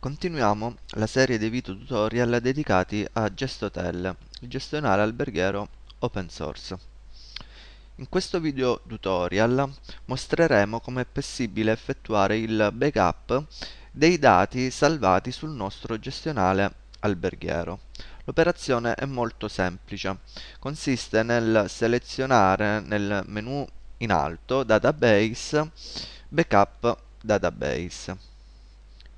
Continuiamo la serie dei video tutorial dedicati a GestHotel, il gestionale alberghiero open source. In questo video tutorial mostreremo come è possibile effettuare il backup dei dati salvati sul nostro gestionale alberghiero. L'operazione è molto semplice, consiste nel selezionare nel menu in alto Database, Backup Database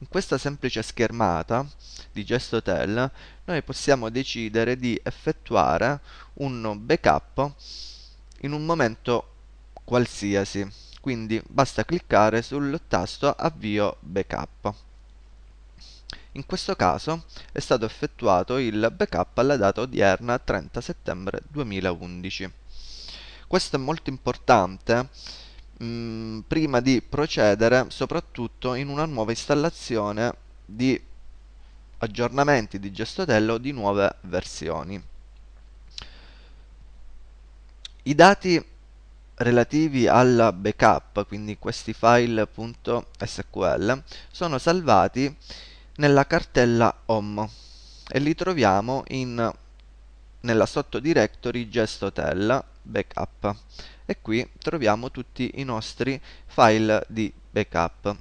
in questa semplice schermata di Guest Hotel noi possiamo decidere di effettuare un backup in un momento qualsiasi, quindi basta cliccare sul tasto avvio backup. In questo caso è stato effettuato il backup alla data odierna 30 settembre 2011. Questo è molto importante mh, mm, prima di procedere soprattutto in una nuova installazione di aggiornamenti di gestotello di nuove versioni. I dati relativi al backup, quindi questi file.sql, sono salvati nella cartella home e li troviamo in, nella sottodirectory gestotel backup e qui troviamo tutti i nostri file di backup.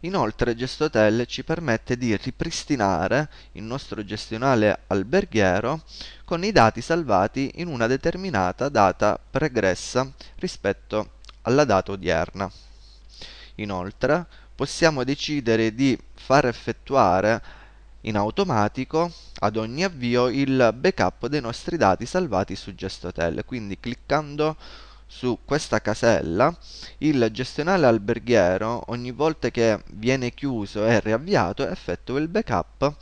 Inoltre gestotel ci permette di ripristinare il nostro gestionale alberghiero con i dati salvati in una determinata data pregressa rispetto alla data odierna. Inoltre possiamo decidere di far effettuare in automatico ad ogni avvio il backup dei nostri dati salvati su GestHotel. Quindi cliccando su questa casella il gestionale alberghiero ogni volta che viene chiuso e riavviato effettua il backup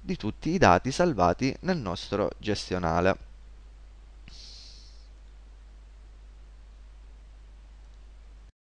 di tutti i dati salvati nel nostro gestionale.